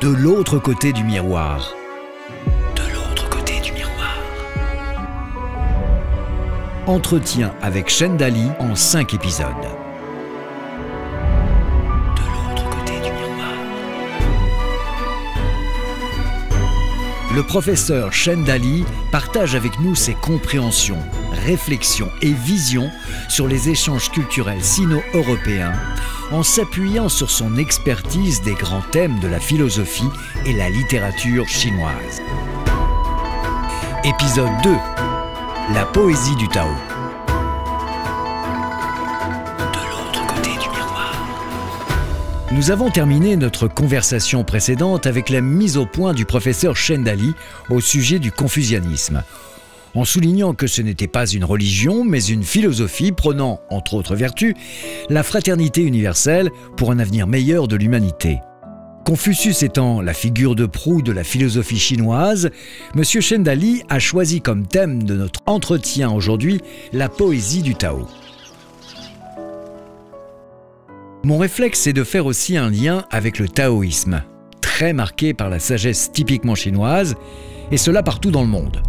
de l'autre côté du miroir. De l'autre côté du miroir. Entretien avec Dali en 5 épisodes. De l'autre côté du miroir. Le professeur Dali partage avec nous ses compréhensions réflexion et vision sur les échanges culturels sino-européens en s'appuyant sur son expertise des grands thèmes de la philosophie et la littérature chinoise. Épisode 2 La poésie du Tao. Nous avons terminé notre conversation précédente avec la mise au point du professeur Shendali au sujet du confucianisme en soulignant que ce n'était pas une religion, mais une philosophie prenant, entre autres vertus, la fraternité universelle pour un avenir meilleur de l'humanité. Confucius étant la figure de proue de la philosophie chinoise, M. Shendali a choisi comme thème de notre entretien aujourd'hui la poésie du Tao. Mon réflexe est de faire aussi un lien avec le taoïsme, très marqué par la sagesse typiquement chinoise, et cela partout dans le monde.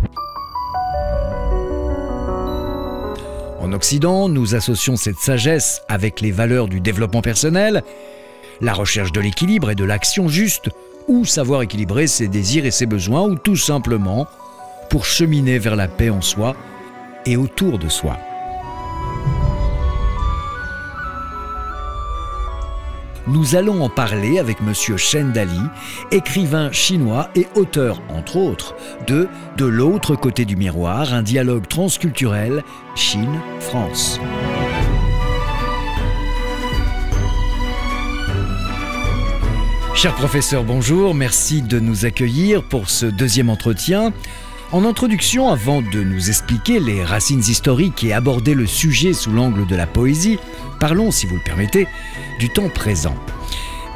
En Occident, nous associons cette sagesse avec les valeurs du développement personnel, la recherche de l'équilibre et de l'action juste, ou savoir équilibrer ses désirs et ses besoins, ou tout simplement pour cheminer vers la paix en soi et autour de soi. Nous allons en parler avec M. Chen Dali, écrivain chinois et auteur, entre autres, de De l'autre côté du miroir, un dialogue transculturel Chine-France. Cher professeur, bonjour, merci de nous accueillir pour ce deuxième entretien. En introduction, avant de nous expliquer les racines historiques et aborder le sujet sous l'angle de la poésie, parlons, si vous le permettez, du temps présent.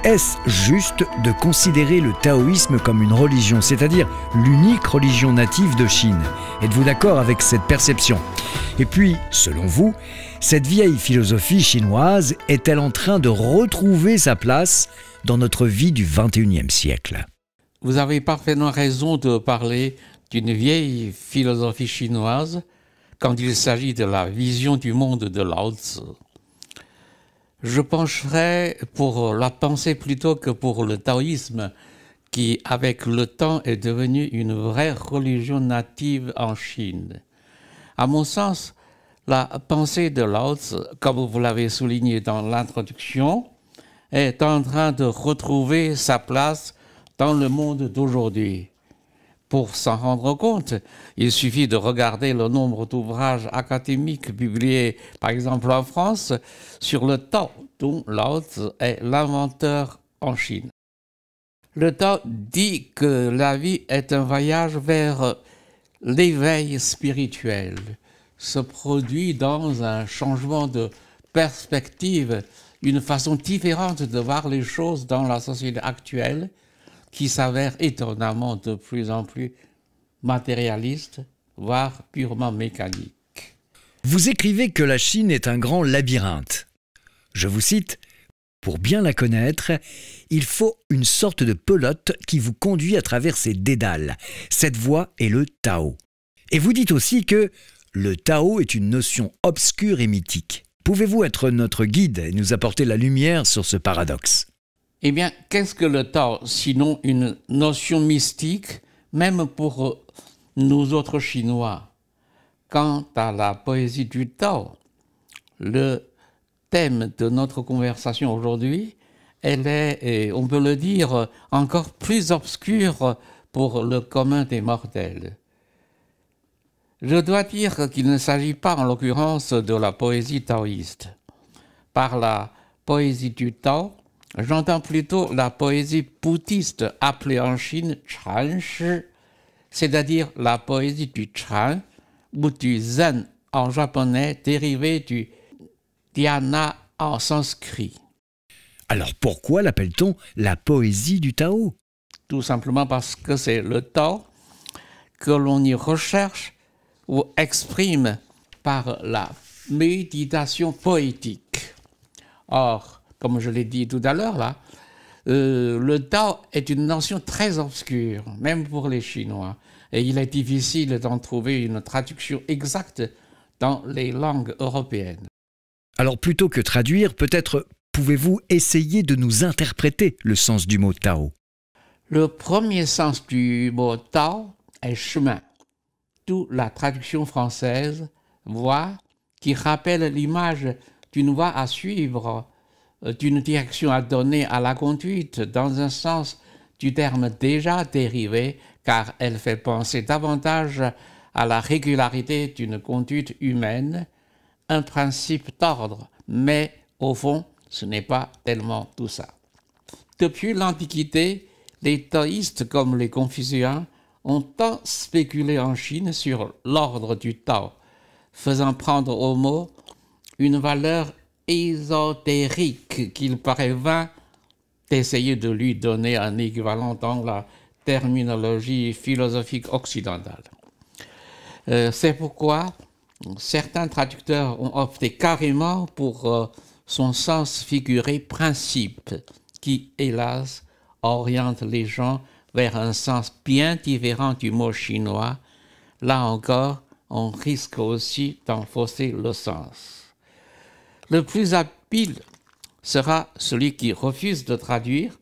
Est-ce juste de considérer le taoïsme comme une religion, c'est-à-dire l'unique religion native de Chine Êtes-vous d'accord avec cette perception Et puis, selon vous, cette vieille philosophie chinoise est-elle en train de retrouver sa place dans notre vie du 21e siècle Vous avez parfaitement raison de parler d'une vieille philosophie chinoise quand il s'agit de la vision du monde de Lao Tzu. Je pencherai pour la pensée plutôt que pour le taoïsme, qui, avec le temps, est devenu une vraie religion native en Chine. À mon sens, la pensée de Lao Tzu, comme vous l'avez souligné dans l'introduction, est en train de retrouver sa place dans le monde d'aujourd'hui. Pour s'en rendre compte, il suffit de regarder le nombre d'ouvrages académiques publiés, par exemple en France, sur le Tao dont Lao Tzu est l'inventeur en Chine. Le Tao dit que la vie est un voyage vers l'éveil spirituel, se produit dans un changement de perspective, une façon différente de voir les choses dans la société actuelle qui s'avère étonnamment de plus en plus matérialiste, voire purement mécanique. Vous écrivez que la Chine est un grand labyrinthe. Je vous cite, Pour bien la connaître, il faut une sorte de pelote qui vous conduit à travers ses dédales. Cette voie est le Tao. Et vous dites aussi que le Tao est une notion obscure et mythique. Pouvez-vous être notre guide et nous apporter la lumière sur ce paradoxe eh bien, qu'est-ce que le Tao Sinon une notion mystique, même pour nous autres Chinois. Quant à la poésie du Tao, le thème de notre conversation aujourd'hui, elle est, on peut le dire, encore plus obscure pour le commun des mortels. Je dois dire qu'il ne s'agit pas en l'occurrence de la poésie taoïste. Par la poésie du Tao, J'entends plutôt la poésie bouddhiste appelée en Chine Chan Shi, c'est-à-dire la poésie du Chan ou du Zen en japonais dérivée du Dhyana en sanskrit. Alors pourquoi l'appelle-t-on la poésie du Tao Tout simplement parce que c'est le Tao que l'on y recherche ou exprime par la méditation poétique. Or, comme je l'ai dit tout à l'heure euh, le Tao est une notion très obscure, même pour les Chinois, et il est difficile d'en trouver une traduction exacte dans les langues européennes. Alors plutôt que traduire, peut-être pouvez-vous essayer de nous interpréter le sens du mot Tao Le premier sens du mot Tao est chemin, Tout la traduction française voie qui rappelle l'image d'une voie à suivre d'une euh, direction à donner à la conduite dans un sens du terme déjà dérivé, car elle fait penser davantage à la régularité d'une conduite humaine, un principe d'ordre, mais au fond, ce n'est pas tellement tout ça. Depuis l'Antiquité, les taoïstes comme les confucéens ont tant spéculé en Chine sur l'ordre du Tao, faisant prendre au mot une valeur ésotérique qu'il vain d'essayer de lui donner un équivalent dans la terminologie philosophique occidentale. Euh, c'est pourquoi certains traducteurs ont opté carrément pour euh, son sens figuré principe, qui, hélas, oriente les gens vers un sens bien différent du mot chinois. Là encore, on risque aussi fausser le sens. Le plus habile sera celui qui refuse de traduire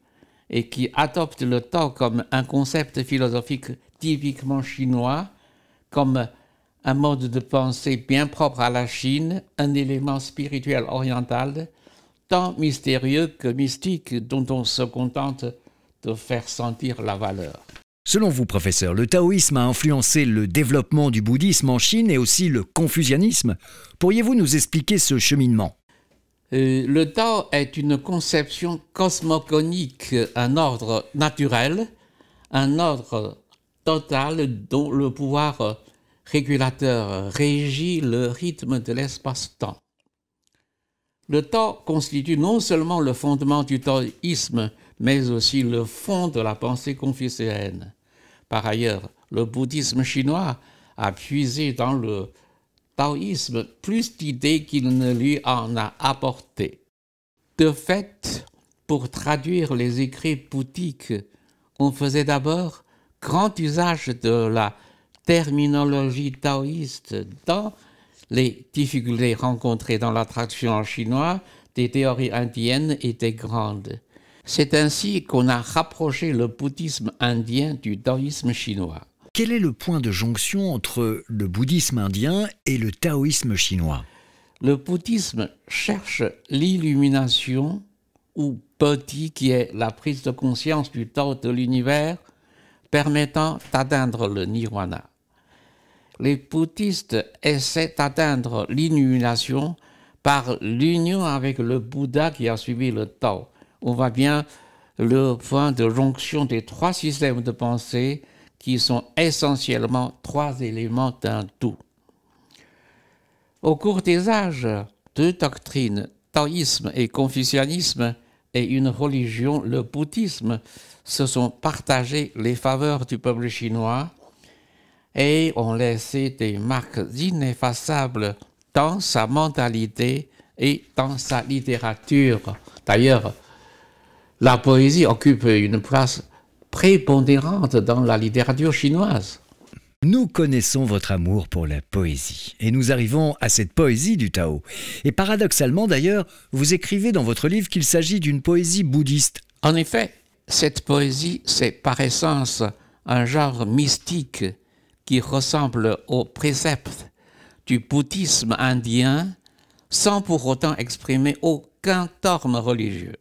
et qui adopte le Tao comme un concept philosophique typiquement chinois, comme un mode de pensée bien propre à la Chine, un élément spirituel oriental, tant mystérieux que mystique dont on se contente de faire sentir la valeur. Selon vous, professeur, le taoïsme a influencé le développement du bouddhisme en Chine et aussi le confucianisme. Pourriez-vous nous expliquer ce cheminement euh, le Tao est une conception cosmogonique, un ordre naturel, un ordre total dont le pouvoir régulateur régit le rythme de l'espace-temps. Le temps constitue non seulement le fondement du taoïsme, mais aussi le fond de la pensée confucéenne. Par ailleurs, le bouddhisme chinois a puisé dans le taoïsme plus d'idées qu'il ne lui en a apportées. De fait, pour traduire les écrits bouddhiques, on faisait d'abord grand usage de la terminologie taoïste dans les difficultés rencontrées dans la traduction chinois des théories indiennes étaient grandes. C'est ainsi qu'on a rapproché le bouddhisme indien du taoïsme chinois. Quel est le point de jonction entre le bouddhisme indien et le taoïsme chinois Le bouddhisme cherche l'illumination ou petit qui est la prise de conscience du Tao de l'univers permettant d'atteindre le nirvana. Les bouddhistes essaient d'atteindre l'illumination par l'union avec le Bouddha qui a suivi le Tao. On voit bien le point de jonction des trois systèmes de pensée qui sont essentiellement trois éléments d'un tout. Au cours des âges, deux doctrines, taoïsme et confucianisme, et une religion, le bouddhisme, se sont partagées les faveurs du peuple chinois et ont laissé des marques ineffaçables dans sa mentalité et dans sa littérature. D'ailleurs, la poésie occupe une place prépondérante dans la littérature chinoise. Nous connaissons votre amour pour la poésie, et nous arrivons à cette poésie du Tao. Et paradoxalement d'ailleurs, vous écrivez dans votre livre qu'il s'agit d'une poésie bouddhiste. En effet, cette poésie, c'est par essence un genre mystique qui ressemble aux préceptes du bouddhisme indien sans pour autant exprimer aucun torme religieux.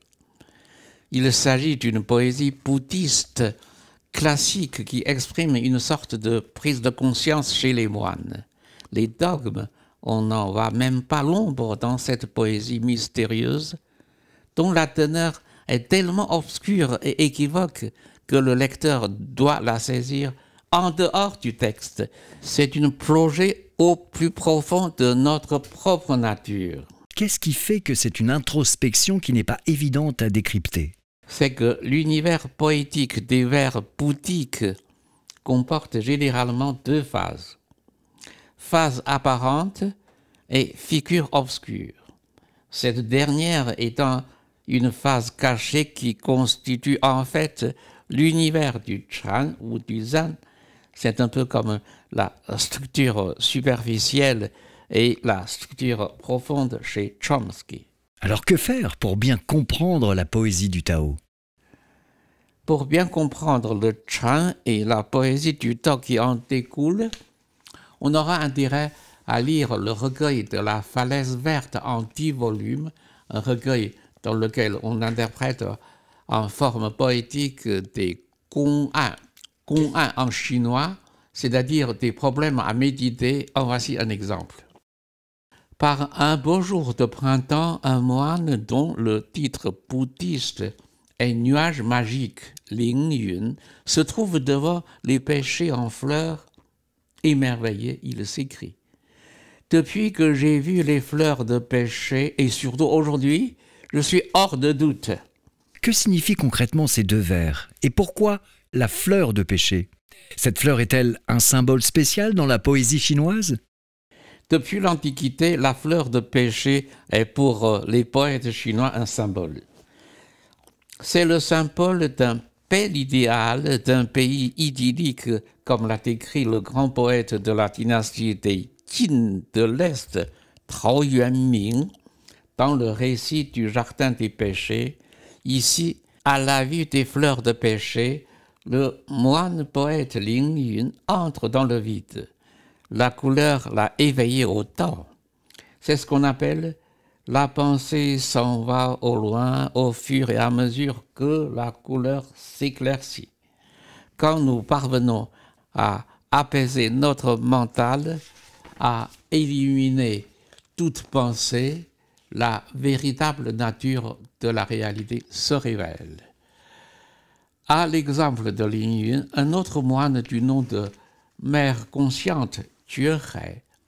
Il s'agit d'une poésie bouddhiste classique qui exprime une sorte de prise de conscience chez les moines. Les dogmes, on n'en voit même pas l'ombre dans cette poésie mystérieuse, dont la teneur est tellement obscure et équivoque que le lecteur doit la saisir en dehors du texte. C'est une plongée au plus profond de notre propre nature. Qu'est-ce qui fait que c'est une introspection qui n'est pas évidente à décrypter c'est que l'univers poétique des vers boutiques comporte généralement deux phases. Phase apparente et figure obscure. Cette dernière étant une phase cachée qui constitue en fait l'univers du Chan ou du Zan. C'est un peu comme la structure superficielle et la structure profonde chez Chomsky. Alors que faire pour bien comprendre la poésie du Tao Pour bien comprendre le Chan et la poésie du Tao qui en découle, on aura intérêt à lire le recueil de la falaise verte en dix volumes, un recueil dans lequel on interprète en forme poétique des Gong'an. Gong'an en chinois, c'est-à-dire des problèmes à méditer. voici un exemple. Par un beau jour de printemps, un moine dont le titre bouddhiste est nuage magique, Ling Yun, se trouve devant les pêchers en fleurs. Émerveillé, il s'écrit Depuis que j'ai vu les fleurs de pêcher, et surtout aujourd'hui, je suis hors de doute. Que signifient concrètement ces deux vers Et pourquoi la fleur de pêcher Cette fleur est-elle un symbole spécial dans la poésie chinoise depuis l'Antiquité, la fleur de péché est pour euh, les poètes chinois un symbole. C'est le symbole d'un bel idéal, d'un pays idyllique, comme l'a écrit le grand poète de la dynastie des Qin de l'Est, Tao Yuanming, dans le récit du Jardin des péchés. Ici, à la vue des fleurs de pêcher, le moine poète Ling Yun entre dans le vide la couleur l'a éveillé au temps. C'est ce qu'on appelle la pensée s'en va au loin au fur et à mesure que la couleur s'éclaircit. Quand nous parvenons à apaiser notre mental, à éliminer toute pensée, la véritable nature de la réalité se révèle. À l'exemple de Yun, un autre moine du nom de Mère consciente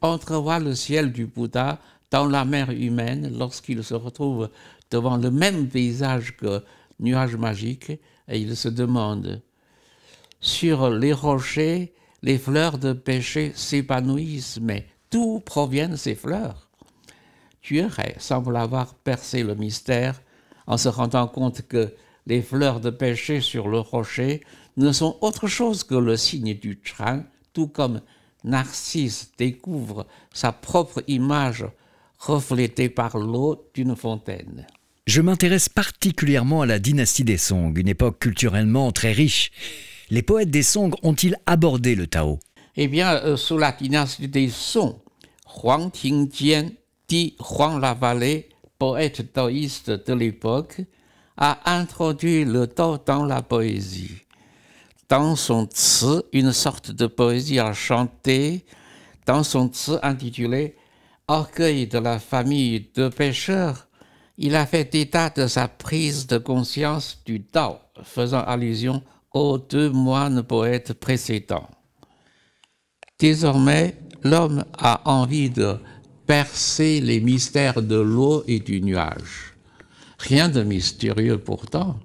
entrevoit le ciel du Bouddha dans la mer humaine lorsqu'il se retrouve devant le même paysage que nuage magique et il se demande sur les rochers, les fleurs de péché s'épanouissent, mais d'où proviennent ces fleurs tuerai semble avoir percé le mystère en se rendant compte que les fleurs de péché sur le rocher ne sont autre chose que le signe du train, tout comme Narcisse découvre sa propre image reflétée par l'eau d'une fontaine. Je m'intéresse particulièrement à la dynastie des Song, une époque culturellement très riche. Les poètes des Song ont-ils abordé le Tao Eh bien, euh, sous la dynastie des Song, Huang Tingjian, dit Huang Lavallée, poète taoïste de l'époque, a introduit le Tao dans la poésie dans son tsu une sorte de poésie à chanter, dans son tsu intitulé Orgueil de la famille de pêcheurs. Il a fait état de sa prise de conscience du Tao, faisant allusion aux deux moines poètes précédents. Désormais, l'homme a envie de percer les mystères de l'eau et du nuage. Rien de mystérieux pourtant,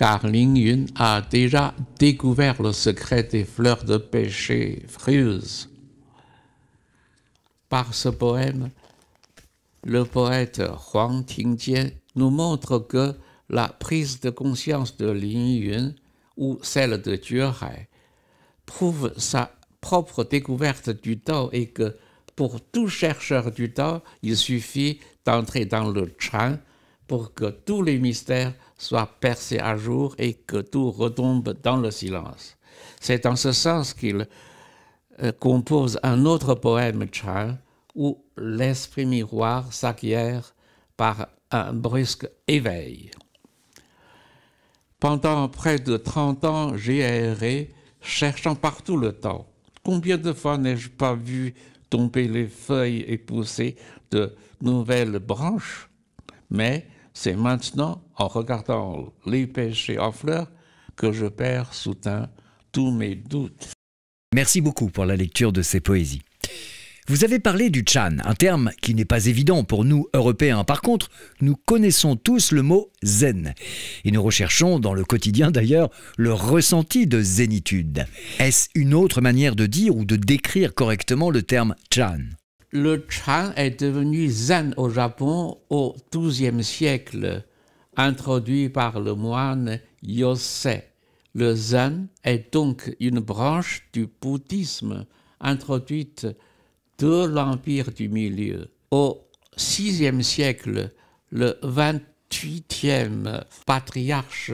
car Ling Yun a déjà découvert le secret des fleurs de péché frieuses. Par ce poème, le poète Huang Tingjian nous montre que la prise de conscience de Lin Yun ou celle de Hai prouve sa propre découverte du temps et que pour tout chercheur du temps il suffit d'entrer dans le Chan pour que tous les mystères soit percé à jour et que tout retombe dans le silence. C'est en ce sens qu'il euh, compose un autre poème Chan où l'esprit miroir s'acquiert par un brusque éveil. Pendant près de 30 ans, j'ai erré, cherchant partout le temps. Combien de fois n'ai-je pas vu tomber les feuilles et pousser de nouvelles branches Mais c'est maintenant, en regardant les péchés en fleurs, que je perds soudain tous mes doutes. Merci beaucoup pour la lecture de ces poésies. Vous avez parlé du Chan, un terme qui n'est pas évident pour nous, Européens. Par contre, nous connaissons tous le mot zen. Et nous recherchons, dans le quotidien d'ailleurs, le ressenti de zénitude. Est-ce une autre manière de dire ou de décrire correctement le terme Chan le chan est devenu zen au Japon au XIIe siècle, introduit par le moine Yosei. Le zen est donc une branche du bouddhisme introduite de l'Empire du Milieu. Au VIe siècle, le 28e patriarche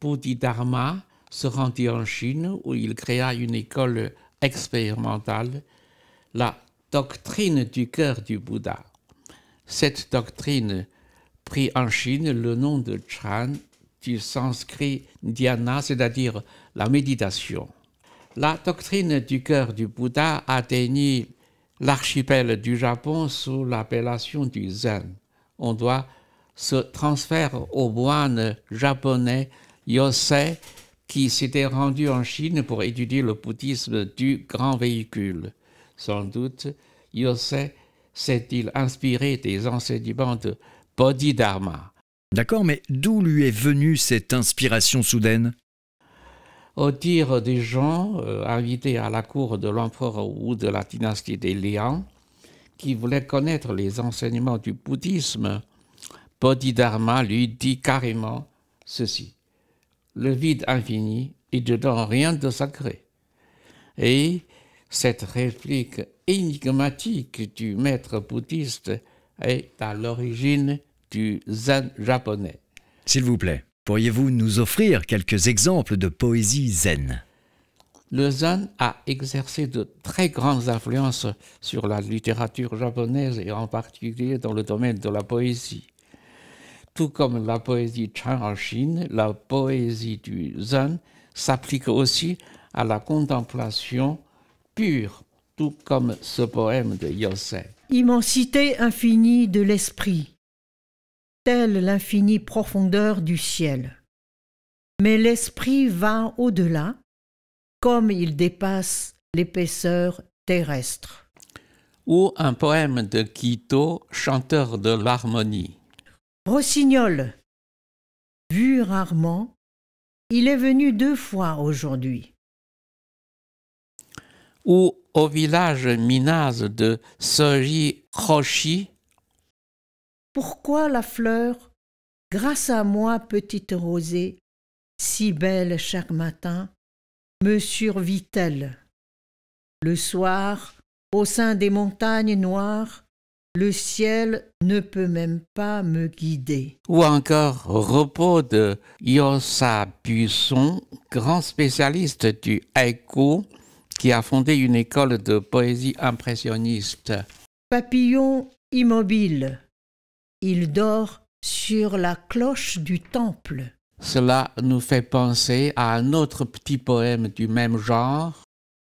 Bodhidharma se rendit en Chine où il créa une école expérimentale, la doctrine du cœur du Bouddha. Cette doctrine prit en Chine le nom de Chan du sanskrit dhyana, c'est-à-dire la méditation. La doctrine du cœur du Bouddha atteignit l'archipel du Japon sous l'appellation du Zen. On doit se transférer au moine japonais Yosei qui s'était rendu en Chine pour étudier le bouddhisme du grand véhicule sans doute, Yosei s'est-il inspiré des enseignements de Bodhidharma. D'accord, mais d'où lui est venue cette inspiration soudaine Au dire des gens euh, invités à la cour de l'empereur ou de la dynastie des Liang, qui voulaient connaître les enseignements du bouddhisme, Bodhidharma lui dit carrément ceci Le vide infini est dedans rien de sacré. Et cette réplique énigmatique du maître bouddhiste est à l'origine du zen japonais. S'il vous plaît, pourriez-vous nous offrir quelques exemples de poésie zen Le zen a exercé de très grandes influences sur la littérature japonaise et en particulier dans le domaine de la poésie. Tout comme la poésie Chan en Chine, la poésie du zen s'applique aussi à la contemplation pure, tout comme ce poème de Yosef. Immensité infinie de l'esprit, telle l'infinie profondeur du ciel. Mais l'esprit va au-delà, comme il dépasse l'épaisseur terrestre. Ou un poème de Quito, chanteur de l'harmonie. Rossignol, vu rarement, il est venu deux fois aujourd'hui ou au village Minaz de Soji Pourquoi la fleur, grâce à moi, petite rosée, si belle chaque matin, me survit-elle Le soir, au sein des montagnes noires, le ciel ne peut même pas me guider. Ou encore repos de Yosa Buisson, grand spécialiste du haïku qui a fondé une école de poésie impressionniste. Papillon immobile, il dort sur la cloche du temple. Cela nous fait penser à un autre petit poème du même genre.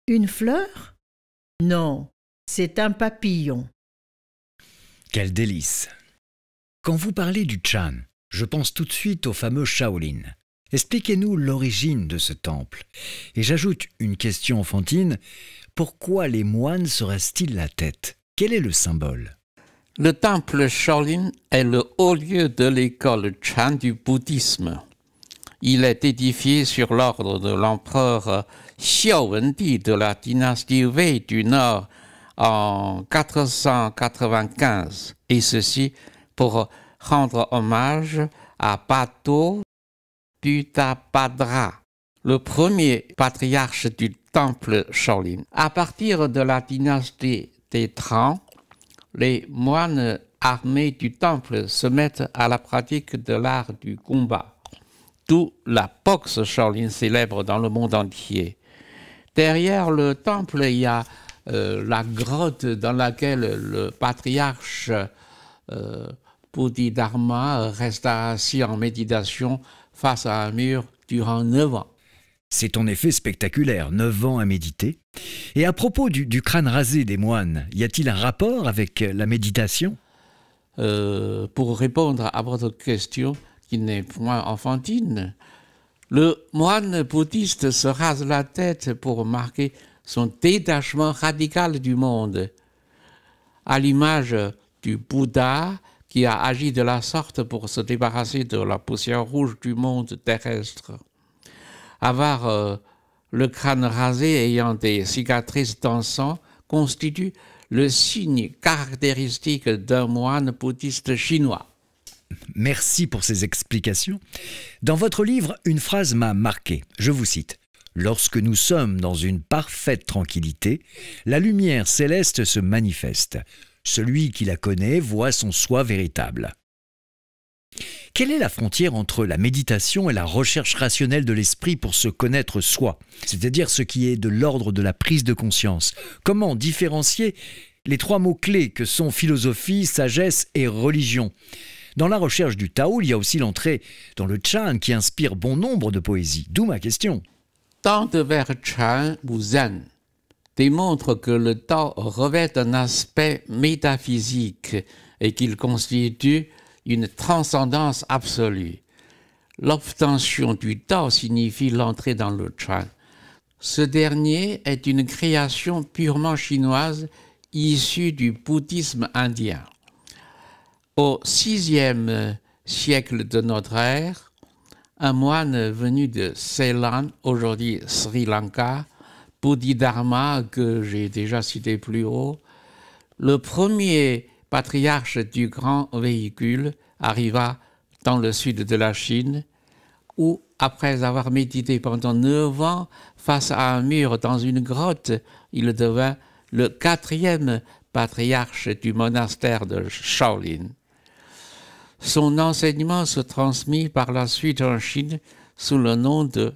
Une fleur Non, c'est un papillon. Quel délice Quand vous parlez du Chan, je pense tout de suite au fameux Shaolin, Expliquez-nous l'origine de ce temple. Et j'ajoute une question enfantine. Pourquoi les moines seraient ils la tête Quel est le symbole Le temple Shaolin est le haut lieu de l'école Chan du bouddhisme. Il est édifié sur l'ordre de l'empereur Xiaowendi de la dynastie Wei du Nord en 495, et ceci pour rendre hommage à Pato. Padra, le premier patriarche du temple Shaolin. À partir de la dynastie des Tang, les moines armés du temple se mettent à la pratique de l'art du combat, tout la boxe Shaolin célèbre dans le monde entier. Derrière le temple, il y a euh, la grotte dans laquelle le patriarche euh, Bodhidharma resta assis en méditation face à un mur durant 9 ans. C'est en effet spectaculaire, 9 ans à méditer. Et à propos du, crâne rasé des moines, y a-t-il un rapport avec la méditation euh, Pour répondre à votre question, qui n'est point enfantine, le moine bouddhiste se rase la tête pour marquer son détachement radical du monde, à l'image du Bouddha qui a agi de la sorte pour se débarrasser de la poussière rouge du monde terrestre. Avoir euh, le crâne rasé ayant des cicatrices dans constitue le signe caractéristique d'un moine bouddhiste chinois. Merci pour ces explications. Dans votre livre, une phrase m'a marqué. Je vous cite. Lorsque nous sommes dans une parfaite tranquillité, la lumière céleste se manifeste. Celui qui la connaît voit son soi véritable. Quelle est la frontière entre la méditation et la recherche rationnelle de l'esprit pour se connaître soi, c'est-à-dire ce qui est de l'ordre de la prise de conscience Comment différencier les trois mots-clés que sont philosophie, sagesse et religion Dans la recherche du Tao, il y a aussi l'entrée dans le Chan qui inspire bon nombre de poésies, d'où ma question. Tant de vers Chan ou Zen, démontre que le temps revêt un aspect métaphysique et qu'il constitue une transcendance absolue. L'obtention du temps signifie l'entrée dans le Chan. Ce dernier est une création purement chinoise issue du bouddhisme indien. Au sixième siècle de notre ère, un moine venu de Ceylan, aujourd'hui Sri Lanka, Bodhidharma que j'ai déjà cité plus haut, le premier patriarche du grand véhicule arriva dans le sud de la Chine, où, après avoir médité pendant neuf ans face à un mur dans une grotte, il devint le quatrième patriarche du monastère de Shaolin. Son enseignement se transmit par la suite en Chine sous le nom de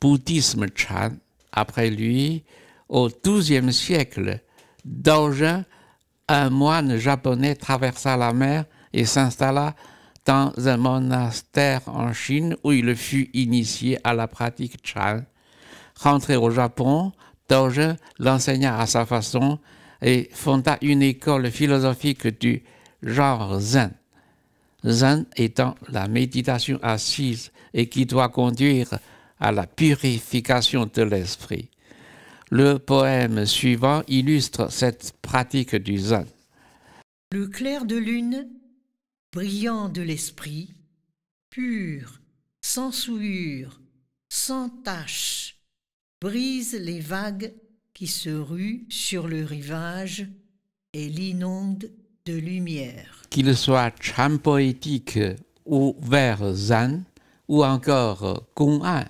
bouddhisme Chan après lui, au XIIe siècle, Daojin, un moine japonais, traversa la mer et s'installa dans un monastère en Chine où il fut initié à la pratique Chan. Rentré au Japon, Daojin l'enseigna à sa façon et fonda une école philosophique du genre Zen. Zen étant la méditation assise et qui doit conduire à la purification de l'esprit. Le poème suivant illustre cette pratique du zen. Le clair de lune, brillant de l'esprit, pur, sans souillure, sans tache, brise les vagues qui se ruent sur le rivage et l'inonde de lumière. Qu'il soit champ poétique ou vers zen ou encore Gong'an.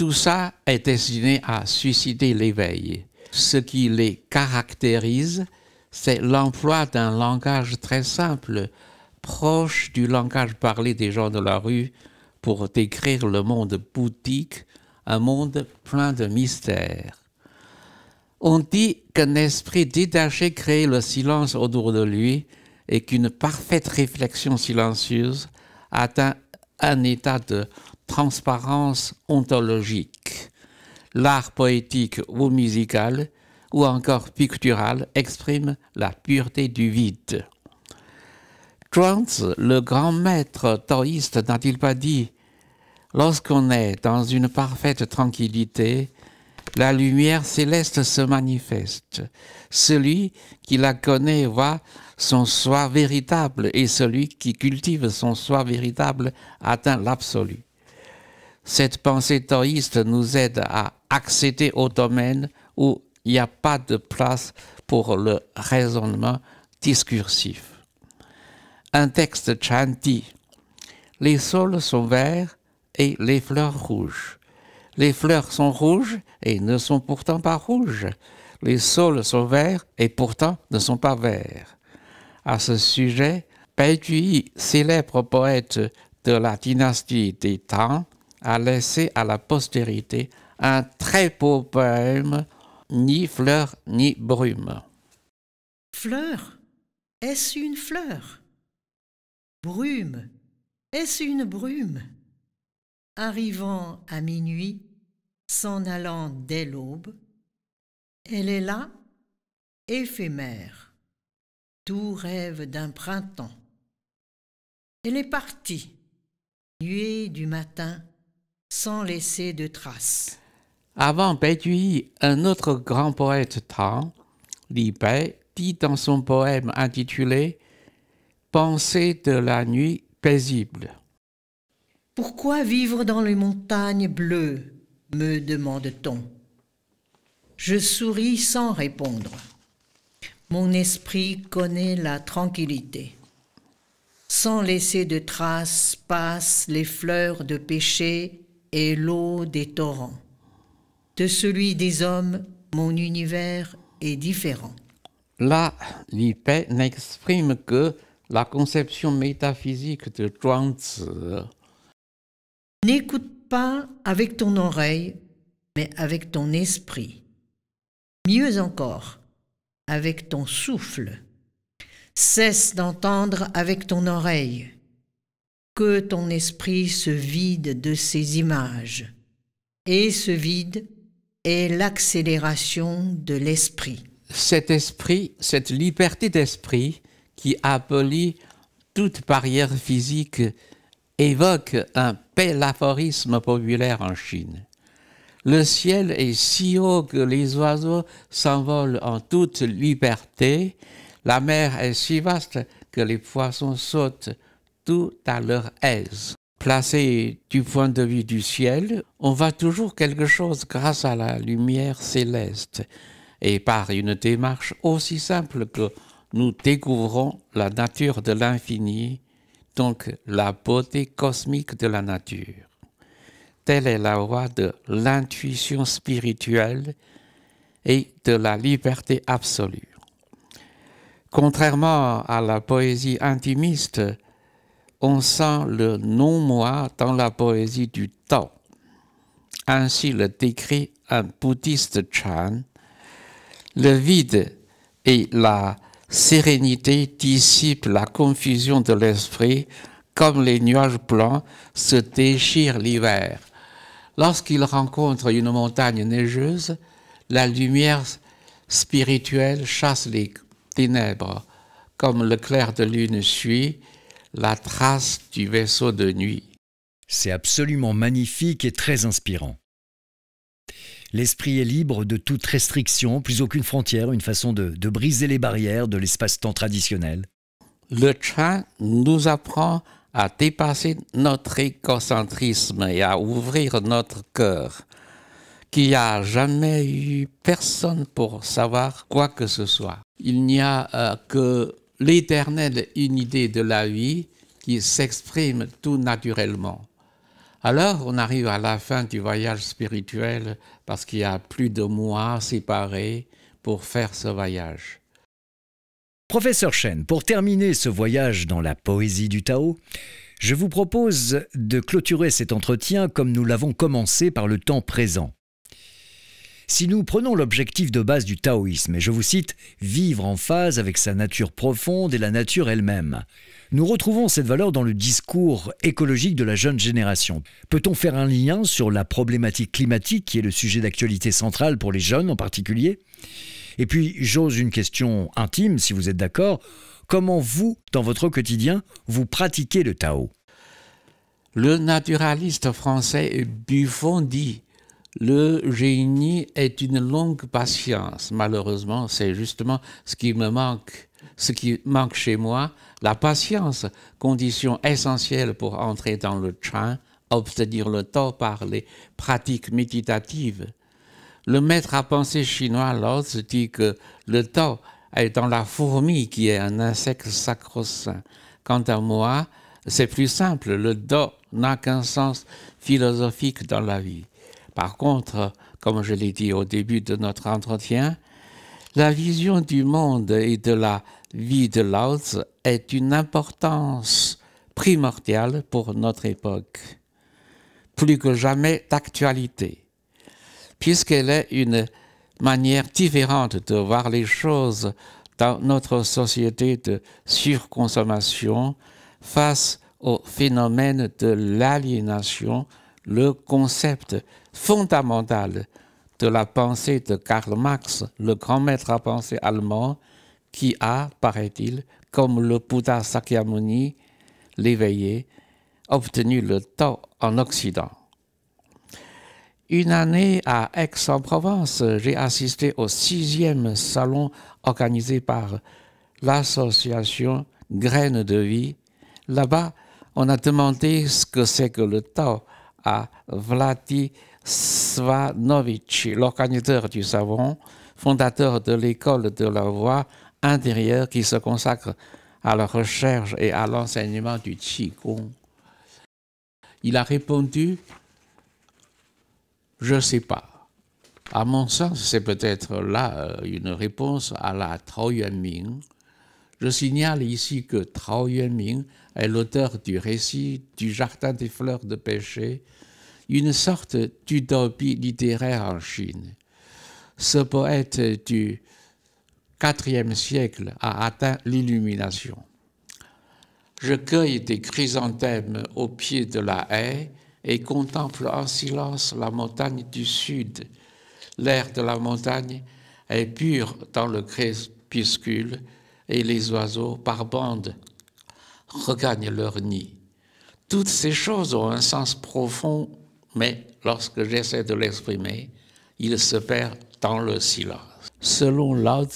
Tout ça est destiné à susciter l'éveil. Ce qui les caractérise, c'est l'emploi d'un langage très simple, proche du langage parlé des gens de la rue, pour décrire le monde bouddhique, un monde plein de mystères. On dit qu'un esprit détaché crée le silence autour de lui et qu'une parfaite réflexion silencieuse atteint un état de transparence ontologique. L'art poétique ou musical, ou encore pictural, exprime la pureté du vide. Trance, le grand maître taoïste, n'a-t-il pas dit Lorsqu'on est dans une parfaite tranquillité, la lumière céleste se manifeste. Celui qui la connaît voit son soi véritable et celui qui cultive son soi véritable atteint l'absolu. Cette pensée taoïste nous aide à accéder au domaine où il n'y a pas de place pour le raisonnement discursif. Un texte Chan Les sols sont verts et les fleurs rouges. Les fleurs sont rouges et ne sont pourtant pas rouges. Les sols sont verts et pourtant ne sont pas verts. À ce sujet, Pei célèbre poète de la dynastie des Tang, a laissé à la postérité un très beau poème, Ni fleur ni brume. Fleur Est-ce une fleur Brume Est-ce une brume Arrivant à minuit, s'en allant dès l'aube, elle est là, éphémère, tout rêve d'un printemps. Elle est partie, nuée du matin, sans laisser de traces. Avant Pétuy, un autre grand poète Tang, dit dans son poème intitulé Pensée de la nuit paisible. Pourquoi vivre dans les montagnes bleues me demande-t-on. Je souris sans répondre. Mon esprit connaît la tranquillité. Sans laisser de traces passent les fleurs de péché et l'eau des torrents. De celui des hommes, mon univers est différent. Là, l'IPE n'exprime que la conception métaphysique de Zhuangzi. N'écoute pas avec ton oreille, mais avec ton esprit. Mieux encore, avec ton souffle. Cesse d'entendre avec ton oreille que ton esprit se vide de ces images. Et ce vide est l'accélération de l'esprit. Cet esprit, cette liberté d'esprit qui abolit toute barrière physique évoque un pélaphorisme populaire en Chine. Le ciel est si haut que les oiseaux s'envolent en toute liberté, la mer est si vaste que les poissons sautent à leur aise. Placé du point de vue du ciel, on voit toujours quelque chose grâce à la lumière céleste et par une démarche aussi simple que nous découvrons la nature de l'infini, donc la beauté cosmique de la nature. Telle est la voie de l'intuition spirituelle et de la liberté absolue. Contrairement à la poésie intimiste, on sent le non-moi dans la poésie du temps. Ainsi le décrit un bouddhiste Chan, le vide et la sérénité dissipent la confusion de l'esprit comme les nuages blancs se déchirent l'hiver. Lorsqu'il rencontre une montagne neigeuse, la lumière spirituelle chasse les ténèbres, comme le clair de lune suit la trace du vaisseau de nuit. C'est absolument magnifique et très inspirant. L'esprit est libre de toute restriction, plus aucune frontière, une façon de, briser les barrières de l'espace-temps traditionnel. Le train nous apprend à dépasser notre écocentrisme et à ouvrir notre cœur, qu'il n'y a jamais eu personne pour savoir quoi que ce soit. Il n'y a euh, que l'éternelle unité de la vie qui s'exprime tout naturellement. Alors, on arrive à la fin du voyage spirituel parce qu'il y a plus de mois séparés pour faire ce voyage. Professeur Chen, pour terminer ce voyage dans la poésie du Tao, je vous propose de clôturer cet entretien comme nous l'avons commencé par le temps présent. Si nous prenons l'objectif de base du taoïsme, et je vous cite, vivre en phase avec sa nature profonde et la nature elle-même, nous retrouvons cette valeur dans le discours écologique de la jeune génération. Peut-on faire un lien sur la problématique climatique qui est le sujet d'actualité centrale pour les jeunes en particulier Et puis, j'ose une question intime, si vous êtes d'accord, comment vous, dans votre quotidien, vous pratiquez le Tao le naturaliste français Buffon dit le génie est une longue patience. Malheureusement, c'est justement ce qui me manque, ce qui manque chez moi, la patience, condition essentielle pour entrer dans le train, obtenir le temps par les pratiques méditatives. Le maître à penser chinois Lotz, dit que le temps est dans la fourmi qui est un insecte sacro-saint. Quant à moi, c'est plus simple, le Tao n'a qu'un sens philosophique dans la vie. Par contre, comme je l'ai dit au début de notre entretien, la vision du monde et de la vie de Lao est d'une importance primordiale pour notre époque, plus que jamais d'actualité, puisqu'elle est une manière différente de voir les choses dans notre société de surconsommation face au phénomène de l'aliénation, le concept fondamentale de la pensée de Karl Marx, le grand maître à penser allemand, qui a, paraît-il, comme le Bouddha Sakyamuni, l'éveillé, obtenu le temps en Occident. Une année à Aix-en-Provence, j'ai assisté au sixième salon organisé par l'association Graines de Vie. Là-bas, on a demandé ce que c'est que le Tao à Vladi Svanovitch, l'organisateur du savon, fondateur de l'école de la voie intérieure qui se consacre à la recherche et à l'enseignement du Qigong. Il a répondu Je ne sais pas. À mon sens, c'est peut-être là euh, une réponse à la Tao Yuanming. Je signale ici que Trao Yuanming est l'auteur du récit du Jardin des fleurs de péché une sorte d'utopie littéraire en Chine. Ce poète du IVe siècle a atteint l'illumination. Je cueille des chrysanthèmes au pied de la haie et contemple en silence la montagne du sud. L'air de la montagne est pur dans le crépuscule et les oiseaux par bandes regagnent leur nid. Toutes ces choses ont un sens profond mais lorsque j'essaie de l'exprimer, il se perd dans le silence. Selon Lao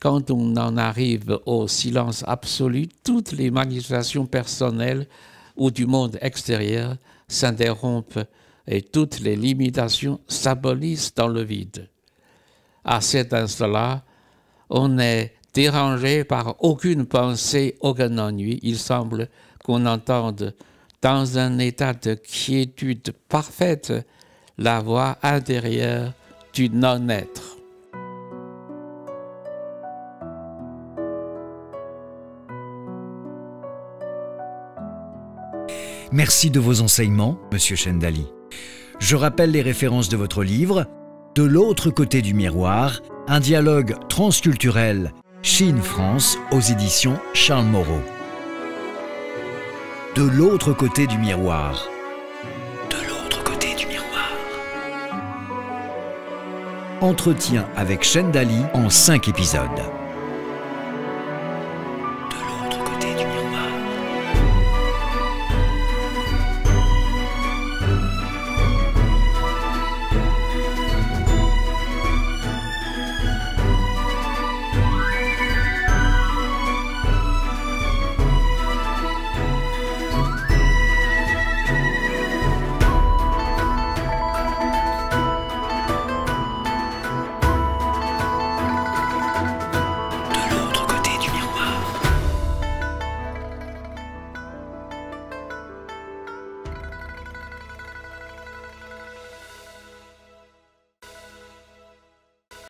quand on en arrive au silence absolu, toutes les manifestations personnelles ou du monde extérieur s'interrompent et toutes les limitations s'abolissent dans le vide. À cet instant-là, on n'est dérangé par aucune pensée, aucun ennui. Il semble qu'on entende dans un état de quiétude parfaite, la voie intérieure du non-être. Merci de vos enseignements, Monsieur Chendali. Je rappelle les références de votre livre, De l'autre côté du miroir, un dialogue transculturel Chine-France aux éditions Charles Moreau de l'autre côté du miroir. De l'autre côté du miroir. Entretien avec Shendali en 5 épisodes.